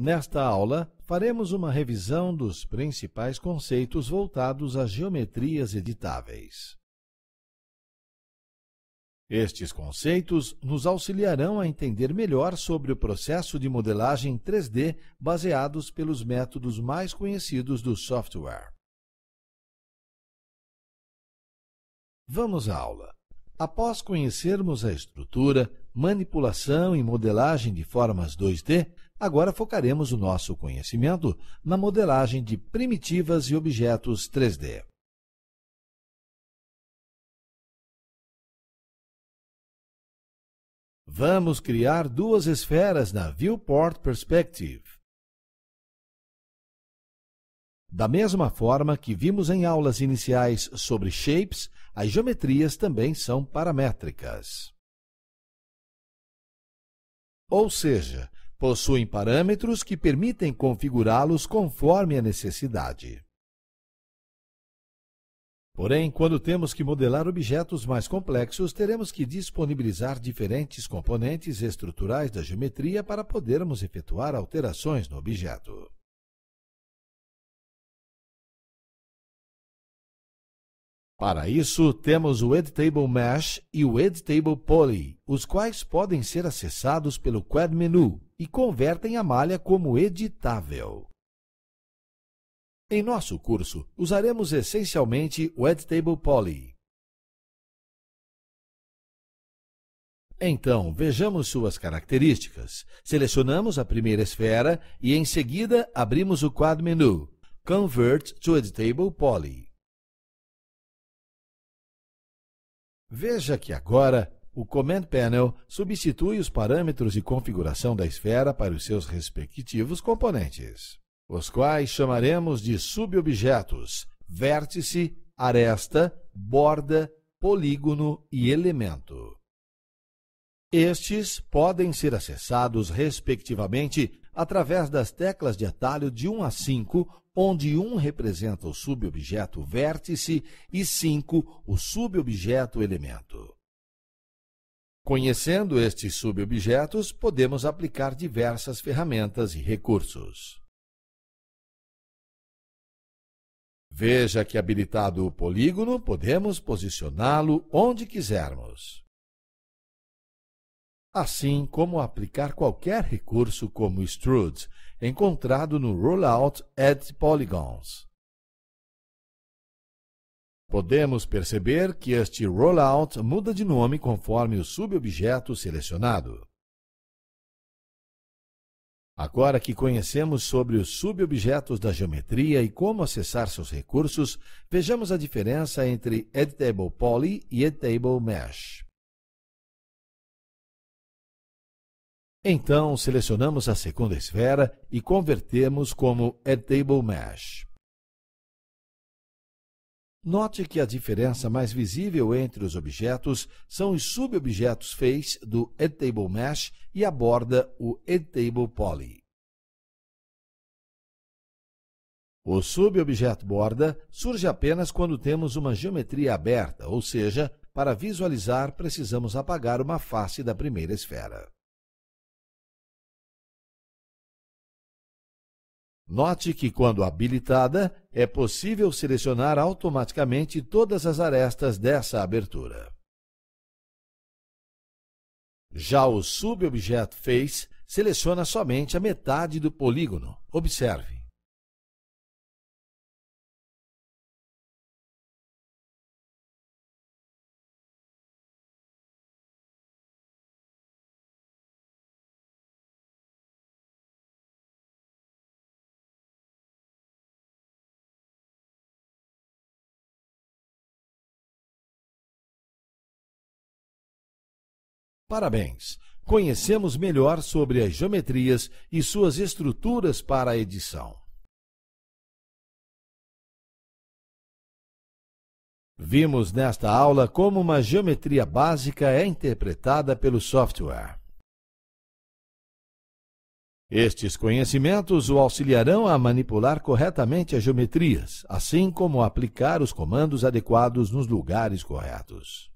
Nesta aula, faremos uma revisão dos principais conceitos voltados às geometrias editáveis. Estes conceitos nos auxiliarão a entender melhor sobre o processo de modelagem 3D baseados pelos métodos mais conhecidos do software. Vamos à aula. Após conhecermos a estrutura, manipulação e modelagem de formas 2D, Agora focaremos o nosso conhecimento na modelagem de primitivas e objetos 3D. Vamos criar duas esferas na Viewport Perspective. Da mesma forma que vimos em aulas iniciais sobre shapes, as geometrias também são paramétricas. Ou seja, possuem parâmetros que permitem configurá-los conforme a necessidade. Porém, quando temos que modelar objetos mais complexos, teremos que disponibilizar diferentes componentes estruturais da geometria para podermos efetuar alterações no objeto. Para isso, temos o Edtable Mesh e o Edtable Poly, os quais podem ser acessados pelo Quad Menu e convertem a malha como editável. Em nosso curso, usaremos essencialmente o Edtable Poly. Então, vejamos suas características. Selecionamos a primeira esfera e, em seguida, abrimos o Quad Menu Convert to Edtable Poly. Veja que agora o Command Panel substitui os parâmetros de configuração da esfera para os seus respectivos componentes, os quais chamaremos de subobjetos, vértice, aresta, borda, polígono e elemento. Estes podem ser acessados, respectivamente, através das teclas de atalho de 1 a 5, onde 1 representa o subobjeto vértice e 5 o subobjeto elemento. Conhecendo estes subobjetos, podemos aplicar diversas ferramentas e recursos. Veja que habilitado o polígono, podemos posicioná-lo onde quisermos assim como aplicar qualquer recurso como Strude, encontrado no Rollout at Polygons. Podemos perceber que este rollout muda de nome conforme o subobjeto selecionado. Agora que conhecemos sobre os subobjetos da geometria e como acessar seus recursos, vejamos a diferença entre Editable Poly e Editable Mesh. Então, selecionamos a segunda esfera e convertemos como Editable Mesh. Note que a diferença mais visível entre os objetos são os subobjetos Face do Editable Mesh e a borda, o Editable Poly. O subobjeto borda surge apenas quando temos uma geometria aberta, ou seja, para visualizar precisamos apagar uma face da primeira esfera. Note que, quando habilitada, é possível selecionar automaticamente todas as arestas dessa abertura. Já o subobjeto Face seleciona somente a metade do polígono. Observe. Parabéns! Conhecemos melhor sobre as geometrias e suas estruturas para a edição. Vimos nesta aula como uma geometria básica é interpretada pelo software. Estes conhecimentos o auxiliarão a manipular corretamente as geometrias, assim como aplicar os comandos adequados nos lugares corretos.